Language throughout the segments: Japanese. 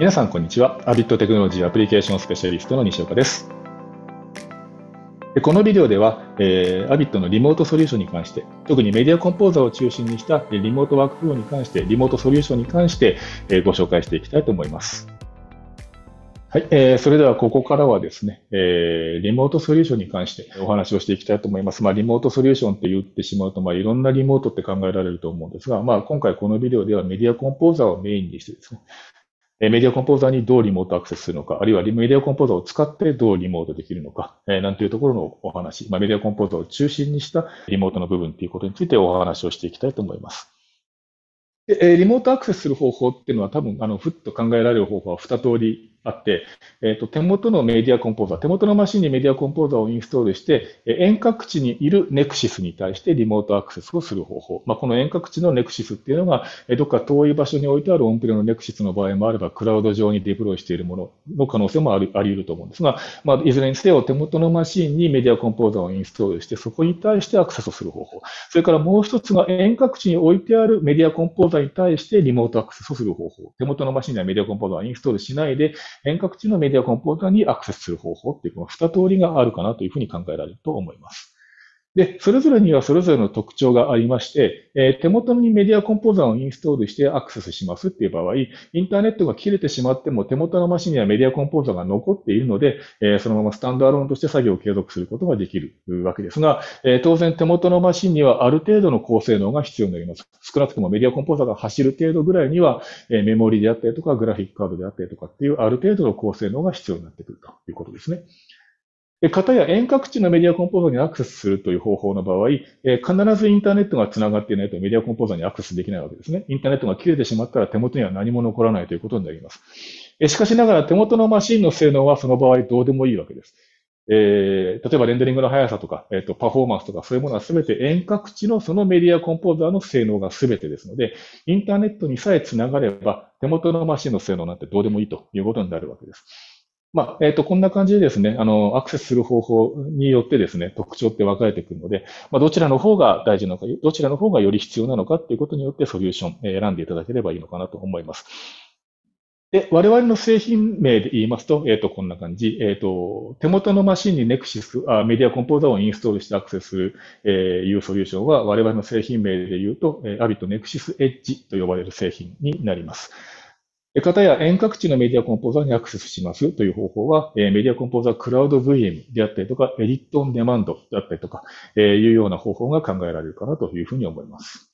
皆さんこんにちは。アビットテクノロジーアプリケーションスペシャリストの西岡です。このビデオでは、えー、アビットのリモートソリューションに関して、特にメディアコンポーザーを中心にしたリモートワークフローに関して、リモートソリューションに関して、えー、ご紹介していきたいと思います。はい、えー、それではここからはですね、えー、リモートソリューションに関してお話をしていきたいと思います。まあ、リモートソリューションって言ってしまうと、まあ、いろんなリモートって考えられると思うんですが、まあ、今回このビデオではメディアコンポーザーをメインにしてですね、メディアコンポーザーにどうリモートアクセスするのか、あるいはメディアコンポーザーを使ってどうリモートできるのか、えなんていうところのお話、まあ、メディアコンポーザーを中心にしたリモートの部分ということについてお話をしていきたいと思います。でリモートアクセスする方法っていうのは多分あのふっと考えられる方法は2通りあって、えーと、手元のメディアコンポーザー、手元のマシンにメディアコンポーザーをインストールして、遠隔地にいる n e x ス s に対してリモートアクセスをする方法。まあ、この遠隔地の n e x ス s っていうのが、どっか遠い場所に置いてあるオンプレの n e x ス s の場合もあれば、クラウド上にデプロイしているものの可能性もありあり得ると思うんですが、まあ、いずれにせよ手元のマシンにメディアコンポーザーをインストールして、そこに対してアクセスをする方法。それからもう一つが遠隔地に置いてあるメディアコンポーザーに対してリモートアクセスをする方法。手元のマシンにはメディアコンポーザーをインストールしないで、遠隔地のメディアコンポータにアクセスする方法っていう、この二通りがあるかなというふうに考えられると思います。で、それぞれにはそれぞれの特徴がありまして、えー、手元にメディアコンポーザーをインストールしてアクセスしますっていう場合、インターネットが切れてしまっても手元のマシンにはメディアコンポーザーが残っているので、えー、そのままスタンドアローンとして作業を継続することができるわけですが、えー、当然手元のマシンにはある程度の高性能が必要になります。少なくともメディアコンポーザーが走る程度ぐらいには、えメモリであったりとかグラフィックカードであったりとかっていうある程度の高性能が必要になってくるということですね。片や遠隔地のメディアコンポーザーにアクセスするという方法の場合、え必ずインターネットが繋がっていないとメディアコンポーザーにアクセスできないわけですね。インターネットが切れてしまったら手元には何も残らないということになります。えしかしながら手元のマシンの性能はその場合どうでもいいわけです。えー、例えばレンダリングの速さとか、えーと、とパフォーマンスとかそういうものは全て遠隔地のそのメディアコンポーザーの性能が全てですので、インターネットにさえ繋がれば手元のマシンの性能なんてどうでもいいということになるわけです。まあ、えっ、ー、と、こんな感じでですね、あの、アクセスする方法によってですね、特徴って分かれてくるので、まあ、どちらの方が大事なのか、どちらの方がより必要なのかっていうことによってソリューション、え選んでいただければいいのかなと思います。で、我々の製品名で言いますと、えっ、ー、と、こんな感じ。えっ、ー、と、手元のマシンに n e x i s あメディアコンポーザーをインストールしてアクセスする、えー、いうソリューションは、我々の製品名で言うと、えー、Abit n e x i s Edge と呼ばれる製品になります。方や遠隔地のメディアコンポーザーにアクセスしますという方法は、メディアコンポーザークラウド VM であったりとか、エディットオンデマンドであったりとか、いうような方法が考えられるかなというふうに思います。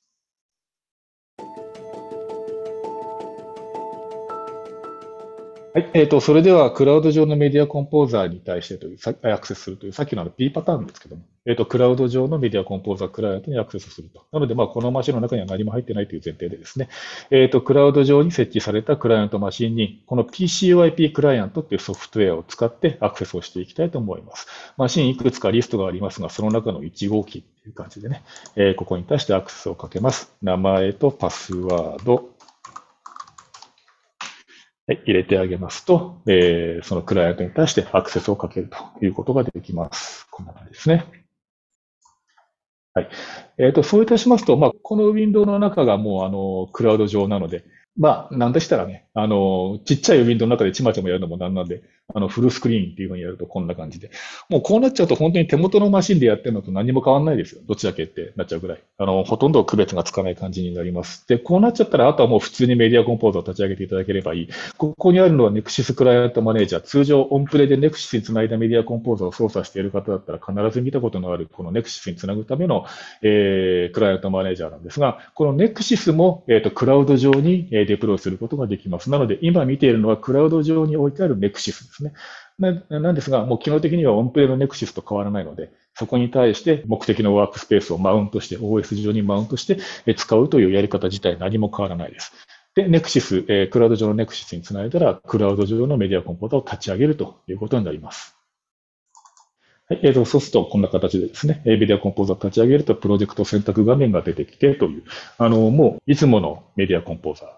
はい、えーと、それではクラウド上のメディアコンポーザーに対してというアクセスするというさっきのあの P パターンですけども、えっ、ー、と、クラウド上のメディアコンポーザークライアントにアクセスすると。なので、まあ、このマシンの中には何も入ってないという前提でですね、えっ、ー、と、クラウド上に設置されたクライアントマシンに、この PCYP クライアントっていうソフトウェアを使ってアクセスをしていきたいと思います。マシンいくつかリストがありますが、その中の1号機っていう感じでね、えー、ここに対してアクセスをかけます。名前とパスワード、はい、入れてあげますと、えー、そのクライアントに対してアクセスをかけるということができます。こんな感じですね。はい。えっ、ー、と、そういたしますと、まあ、このウィンドウの中がもう、あの、クラウド上なので、まあ、なんでしたらね、あの、ちっちゃいウィンドウの中でちまちまやるのもなんなんで、あの、フルスクリーンっていうふうにやるとこんな感じで。もうこうなっちゃうと本当に手元のマシンでやってるのと何も変わんないですよ。どっちだけってなっちゃうぐらい。あの、ほとんど区別がつかない感じになります。で、こうなっちゃったら、あとはもう普通にメディアコンポーザーを立ち上げていただければいい。ここにあるのは n e x ス s クライアントマネージャー。通常オンプレで n e x ス s につないだメディアコンポーザーを操作している方だったら必ず見たことのある、この n e x ス s につなぐための、えー、クライアントマネージャーなんですが、この n e x ス s も、えっ、ー、と、クラウド上にデプロイすることができます。。なので、今見ているのはクラウド上に置いてあるネクシスですね。ななんですが、もう機能的にはオンプレのネクシスと変わらないので、そこに対して目的のワークスペースをマウントして、OS 上にマウントして使うというやり方自体何も変わらないです。で、ネクシス、えクラウド上のネクシスにつないだら、クラウド上のメディアコンポートを立ち上げるということになります。はい、えー、と、そうするとこんな形でですね、メディアコンポーザー立ち上げると、プロジェクト選択画面が出てきてという、あの、もういつものメディアコンポーザー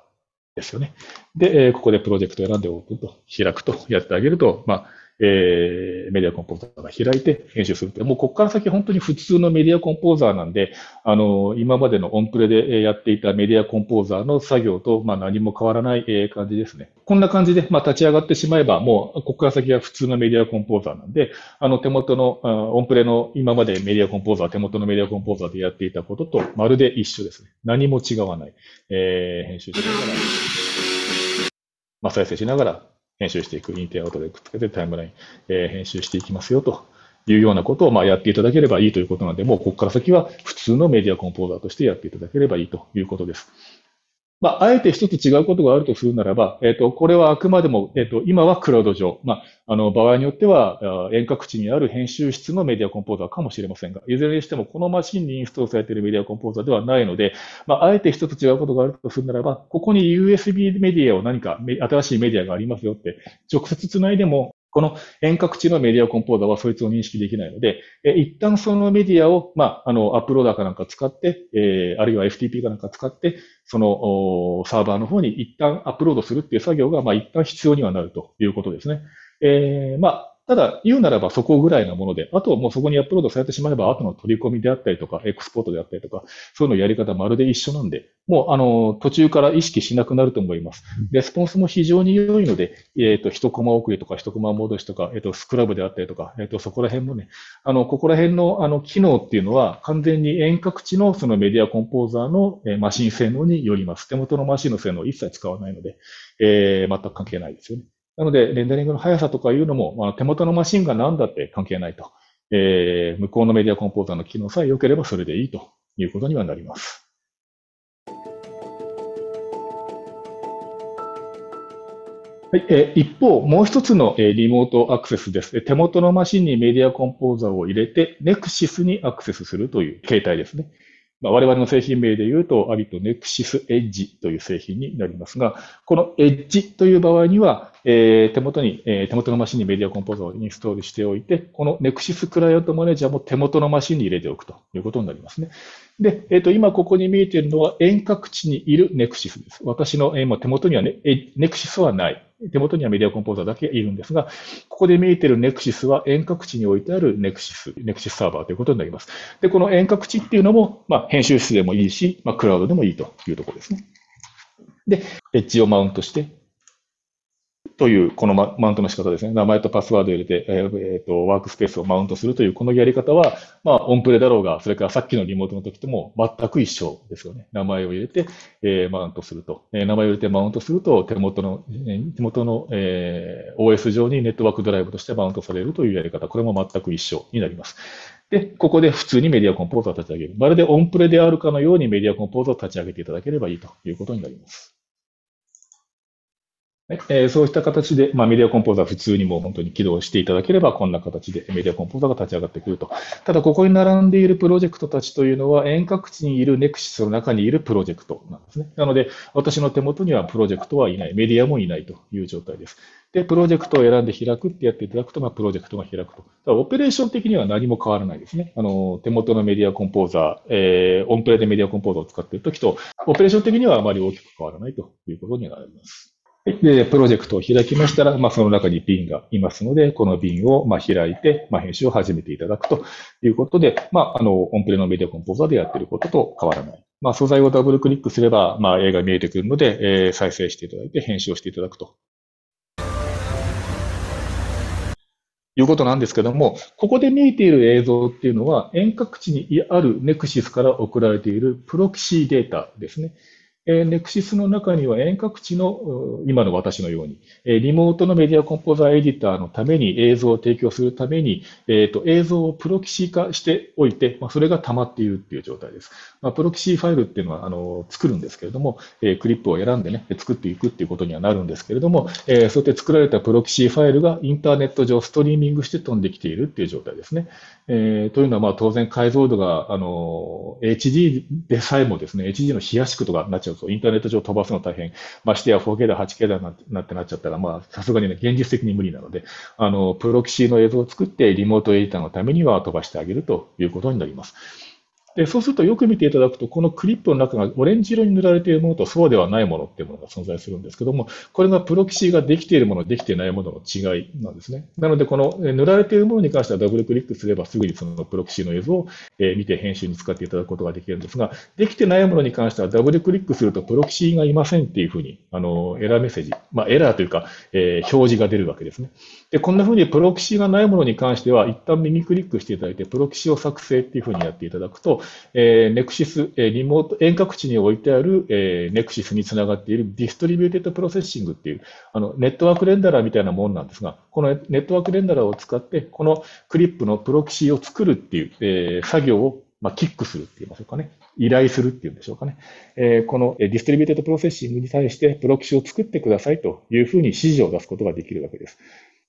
ですよね。で、ここでプロジェクト選んでオープンと開くとやってあげると、まあ、えー、メディアコンポーザーが開いて編集するって、もうここから先本当に普通のメディアコンポーザーなんで、あの、今までのオンプレでやっていたメディアコンポーザーの作業と、まあ何も変わらない感じですね。こんな感じで、まあ立ち上がってしまえば、もうここから先は普通のメディアコンポーザーなんで、あの手元の、オンプレの今までメディアコンポーザー、手元のメディアコンポーザーでやっていたこととまるで一緒ですね。何も違わない。えー、編集しながら、まあ再生しながら編集していく、インテアウトでくっつけてタイムライン、えー、編集していきますよというようなことをまあやっていただければいいということなので、もうここから先は普通のメディアコンポーザーとしてやっていただければいいということです。まあ、あえて一つ違うことがあるとするならば、えっ、ー、と、これはあくまでも、えっ、ー、と、今はクラウド上、まあ、あの、場合によっては、遠隔地にある編集室のメディアコンポーザーかもしれませんが、いずれにしても、このマシンにインストールされているメディアコンポーザーではないので、まあ、あえて一つ違うことがあるとするならば、ここに USB メディアを何か、新しいメディアがありますよって、直接つないでも、この遠隔地のメディアコンポーザーはそいつを認識できないので、え一旦そのメディアを、まあ、あの、アップローダーかなんか使って、えー、あるいは FTP かなんか使って、そのサーバーの方に一旦アップロードするっていう作業が、まあ、一旦必要にはなるということですね。えー、まあ、ただ、言うならばそこぐらいなもので、あとはもうそこにアップロードされてしまえば、後の取り込みであったりとか、エクスポートであったりとか、そういうのやり方まるで一緒なんで、もうあの、途中から意識しなくなると思います。レスポンスも非常に良いので、えっ、ー、と、一コマ送りとか、一コマ戻しとか、えっ、ー、と、スクラブであったりとか、えっ、ー、と、そこら辺もね、あの、ここら辺のあの、機能っていうのは、完全に遠隔地のそのメディアコンポーザーの、えマシン性能によります。手元のマシンの性能を一切使わないので、え全く関係ないですよね。なので、レンダリングの速さとかいうのも、まあ、手元のマシンが何だって関係ないと。えー、向こうのメディアコンポーザーの機能さえ良ければそれでいいということにはなります。はい、え一方、もう一つの、えリモートアクセスです。手元のマシンにメディアコンポーザーを入れて、NEXIS にアクセスするという形態ですね。まあ、我々の製品名で言うと、アビット NEXIS Edge という製品になりますが、この Edge という場合には、えー、手元に、えー、手元のマシンにメディアコンポーザーをインストールしておいて、この n e x i s クライアントマネージャーも手元のマシンに入れておくということになりますね。で、えっ、ー、と、今ここに見えているのは遠隔地にいる n e x i s です。私の、えー、手元にはね、n e x i s はない。手元にはメディアコンポーザーだけいるんですが、ここで見えている n e x i s は遠隔地に置いてある n e x i s n e x i s サーバーということになります。で、この遠隔地っていうのも、まあ、編集室でもいいし、まあ、クラウドでもいいというところですね。で、エッジをマウントして、という、このマウントの仕方ですね。名前とパスワードを入れて、えーえー、とワークスペースをマウントするという、このやり方は、まあ、オンプレだろうが、それからさっきのリモートの時とも全く一緒ですよね。名前を入れて、えー、マウントすると、えー。名前を入れてマウントすると、手元の、えー、手元の、えー、OS 上にネットワークドライブとしてマウントされるというやり方、これも全く一緒になります。で、ここで普通にメディアコンポーザーを立ち上げる。まるでオンプレであるかのようにメディアコンポーズを立ち上げていただければいいということになります。えー、そうした形で、まあ、メディアコンポーザー普通にもう本当に起動していただければ、こんな形でメディアコンポーザーが立ち上がってくると。ただ、ここに並んでいるプロジェクトたちというのは、遠隔地にいるネクシスの中にいるプロジェクトなんですね。なので、私の手元にはプロジェクトはいない、メディアもいないという状態です。で、プロジェクトを選んで開くってやっていただくと、まあ、プロジェクトが開くと。だオペレーション的には何も変わらないですね。あの、手元のメディアコンポーザー、えー、オンプレでメディアコンポーザーを使っているときと、オペレーション的にはあまり大きく変わらないということになります。で、プロジェクトを開きましたら、まあ、その中に瓶がいますので、この瓶をまあ開いて、まあ、編集を始めていただくということで、まあ、あの、オンプレのメディアコンポーザーでやっていることと変わらない。まあ、素材をダブルクリックすれば、まあ、絵が見えてくるので、えー、再生していただいて、編集をしていただくと。いうことなんですけども、ここで見えている映像っていうのは、遠隔地にあるネクシスから送られているプロキシーデータですね。えネクシスの中には遠隔地の今の私のように、えリモートのメディアコンポーザーエディターのために映像を提供するために、えーと、映像をプロキシー化しておいて、まあ、それが溜まっているっていう状態です。まあ、プロキシファイルっていうのはあの作るんですけれども、えクリップを選んでね、作っていくっていうことにはなるんですけれども、えそうやって作られたプロキシファイルがインターネット上ストリーミングして飛んできているっていう状態ですね。えー、というのはまあ当然解像度があの HD でさえもですね、HD の冷やし区とかになっちゃうゃうと、インターネット上飛ばすの大変。ましてや 4K だ、8K だなんてなっちゃったら、まあ、さすがにね、現実的に無理なので、あの、プロキシーの映像を作って、リモートエディターのためには飛ばしてあげるということになります。で、そうするとよく見ていただくと、このクリップの中がオレンジ色に塗られているものとそうではないものっていうものが存在するんですけども、これがプロキシーができているもの、できていないものの違いなんですね。なので、この塗られているものに関してはダブルクリックすればすぐにそのプロキシーの映像を見て編集に使っていただくことができるんですが、できてないものに関してはダブルクリックするとプロキシーがいませんっていうふうに、あの、エラーメッセージ、まあ、エラーというか、えー、表示が出るわけですね。で、こんなふうにプロキシーがないものに関しては、一旦右クリックしていただいて、プロキシーを作成っていうふうにやっていただくと、えー、ネクシス、えー、リモート、遠隔地に置いてある、えー、ネクシスにつながっているディストリビューテッドプロセッシングっていう、あの、ネットワークレンダラーみたいなもんなんですが、このネットワークレンダラーを使って、このクリップのプロキシーを作るっていう、えー、作業をまあ、キックするって言いましょうかね。依頼するっていうんでしょうかね。えー、このディストリビューテッドプロセッシングに対してプロキシを作ってくださいというふうに指示を出すことができるわけです。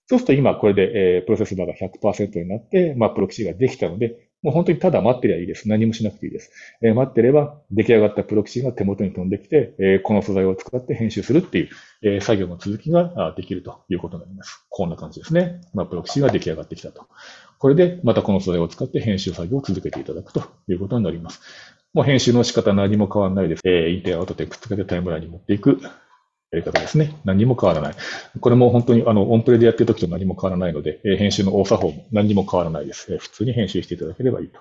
そうすると今これで、えプロセスバーが100%になって、まあ、プロキシができたので、もう本当にただ待ってりゃいいです。何もしなくていいです。えー、待ってれば、出来上がったプロキシが手元に飛んできて、えー、この素材を使って編集するっていう、えー、作業の続きができるということになります。こんな感じですね。まあ、プロキシが出来上がってきたと。これで、またこの素材を使って編集作業を続けていただくということになります。もう編集の仕方何も変わらないです。えー、インテアウトテクスけでタイムラインに持っていくやり方ですね。何も変わらない。これも本当にあの、オンプレでやってる時と何も変わらないので、え編集の多さ法も何も変わらないです、え普通に編集していただければいいと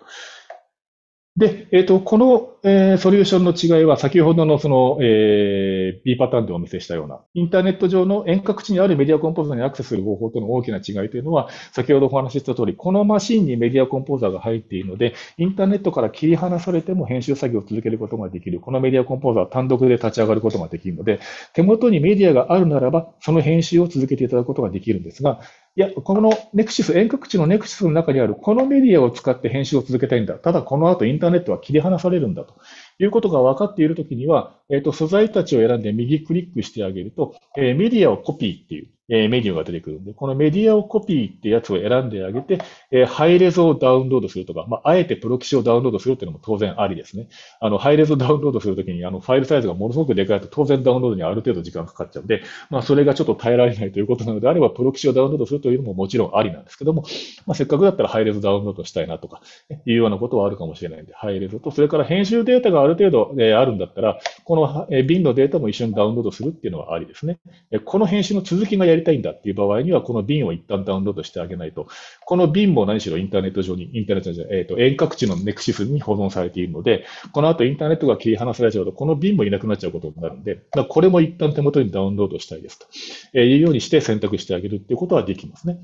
で、えっ、ー、と、この、えー、ソリューションの違いは先ほどのその、えー、B パターンでお見せしたような、インターネット上の遠隔地にあるメディアコンポーザーにアクセスする方法との大きな違いというのは、先ほどお話しした通り、このマシンにメディアコンポーザーが入っているので、インターネットから切り離されても編集作業を続けることができる。このメディアコンポーザは単独で立ち上がることができるので、手元にメディアがあるならば、その編集を続けていただくことができるんですが、いや、このネクシス、遠隔地のネクシスの中にあるこのメディアを使って編集を続けたいんだ。ただこの後インターネットは切り離されるんだということが分かっているときには、えっ、ー、と、素材たちを選んで右クリックしてあげると、えー、メディアをコピーっていうえメニューが出てくるんで、このメディアをコピーってやつを選んであげて、えハイレゾをダウンロードするとか、まあ、あえてプロ棋士をダウンロードするっていうのも当然ありですね。あの、ハイレゾダウンロードするときに、あの、ファイルサイズがものすごくでかいと、当然ダウンロードにある程度時間かかっちゃうんで、まあ、それがちょっと耐えられないということなのであれば、プロ棋士をダウンロードするというのももちろんありなんですけども、まあ、せっかくだったらハイレゾダウンロードしたいなとか、いうようなことはあるかもしれないんで、ハイレゾと、それから編集データがある程度、えあるんだったら、この、え瓶のデータも一緒にダウンロードするっていうのはありですね。えこの編集の続きがやりりたいんだっていう場合には、この瓶を一旦ダウンロードしてあげないと、この瓶も何しろインターネット上に、インターネットじゃえっ、ー、と、遠隔地のネクシスに保存されているので、この後インターネットが切り離されちゃうと、この瓶もいなくなっちゃうことになるんで、これも一旦手元にダウンロードしたいですと、えー、いうようにして選択してあげるっていうことはできますね。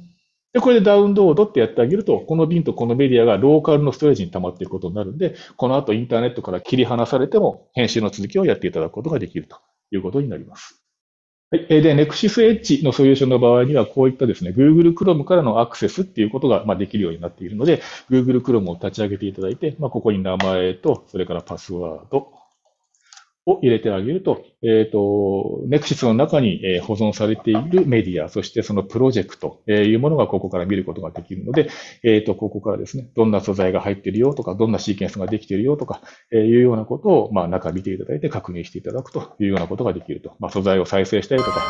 で、これでダウンロードってやってあげると、この瓶とこのメディアがローカルのストレージに溜まっていることになるんで、この後インターネットから切り離されても、編集の続きをやっていただくことができるということになります。はい。で、Nexus Edge のソリューションの場合には、こういったですね、Google Chrome からのアクセスっていうことが、まあ、できるようになっているので、Google Chrome を立ち上げていただいて、まあ、ここに名前と、それからパスワード、を入れてあげると、えっ、ー、と、ネクシスの中に保存されているメディア、そしてそのプロジェクトいうものがここから見ることができるので、えっ、ー、と、ここからですね、どんな素材が入っているよとか、どんなシーケンスができているよとか、えいうようなことを、まあ、中見ていただいて確認していただくというようなことができると。まあ、素材を再生したりとか、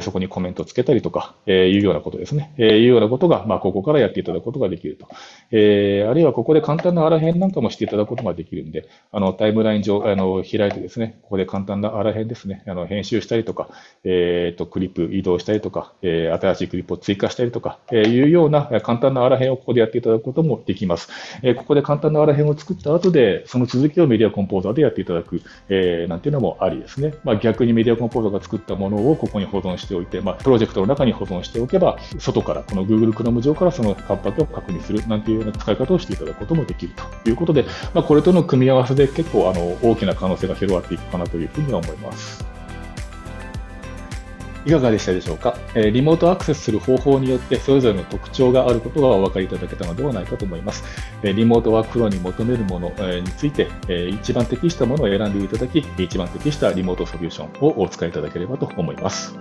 そこにコメントをつけたりとか、えー、いうようなことですね。えー、いうようなことが、まあ、ここからやっていただくことができると。えー、あるいはここで簡単なあらへんなんかもしていただくことができるんで、あの、タイムライン上、あの、開いてですね、ここで簡単なあらへんですね、あの、編集したりとか、えっ、ー、と、クリップ移動したりとか、えー、新しいクリップを追加したりとか、えー、いうような簡単なあらへんをここでやっていただくこともできます。えー、ここで簡単なあらへんを作った後で、その続きをメディアコンポーザーでやっていただく、えー、なんていうのもありですね。まあ、逆にメディアコンポーザーが作ったものをここに保存しておいて、まあ、プロジェクトの中に保存しておけば、外から、この Google Chrome 上からそのカッを確認するなんていうような使い方をしていただくこともできるということで、まあ、これとの組み合わせで結構あの大きな可能性が広がっていくかなというふうには思います。いかがでしたでしょうか、えー、リモートアクセスする方法によってそれぞれの特徴があることがお分かりいただけたのではないかと思います。えー、リモートワークフローに求めるもの、えー、について、え一番適したものを選んでいただき、一番適したリモートソリューションをお使いいただければと思います。